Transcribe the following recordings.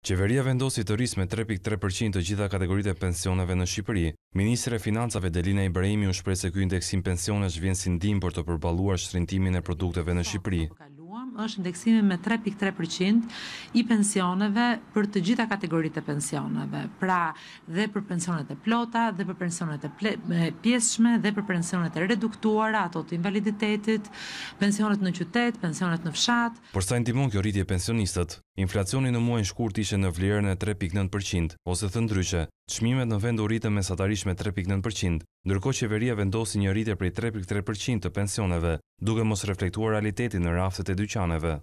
Qeveria vendosi të rrisë me 3.3% të gjitha kategorit e pensioneve në Shqipëri. Ministre Financave Delina Ibrahimi u shprese se indeksim pensionesh vjen si ndim për të përbaluar shtrintimin e produkteve në Shqipëri po është indeksimi me 3.3% i pensioneve për të gjitha kategorit e pensioneve, pra dhe për pensionet e plota, dhe për pensionet e pjeshme, dhe për pensionet e reduktuara, ato të invaliditetit, pensionet në qytet, pensionet në fshat. Por sa timon kjo rritje pensionistët, Inflacioni në muajnë shkurt ishe në vlerën e 3.9%, ose të ndryshe, qmimet në vend u rritën me satarish me 3.9%, nërko qeveria vendosi një rritë e prej 3.3% të pensioneve, duke mos reflektuar realitetin në raftet e dyqaneve.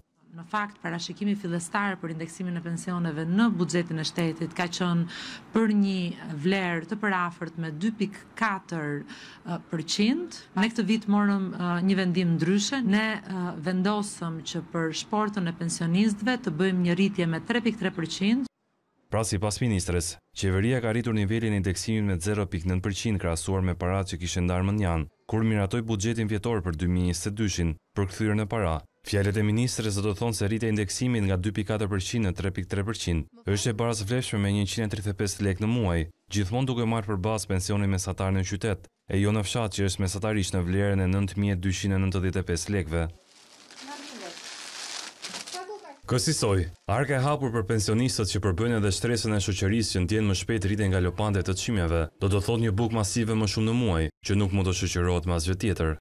Fakt, parashikimi fillestar për indeksimin e pensioneve në buxhetin e shtetit ka qënë për një vlerë të përafërt me 2.4%. Në këtë vitë morëm një vendim ndryshe. Ne vendosëm që për shportën e pensionistëve të bëjmë një rritje me 3.3%. Pra si pas ministres, qeveria ka rritur nivelin e indeksimin me 0.9% krasuar me para që kishë ndarë më njanë, kur miratoj budjetin vjetor për 2022 për këthyrën e para. Fjalët e ministrës do të thonë se rritja e indeksimit nga 2.4% në 3.3% është e barazëfleshme me 135 lek në muaj, gjithmonë duke marrë për bazë pensionin mesatar në qytet, e jo në fshat që është mesatarisht në vlerën e 9.295 lekve. Kësisoj, arka e hapur për pensionistët që përbënë edhe shtresën e shoqërisë që ndjenë më shpejt rritën nga lopande të të qimjave, do të thot një buk masive më shumë në muaj, që nuk më të shoqërot më asve tjetër.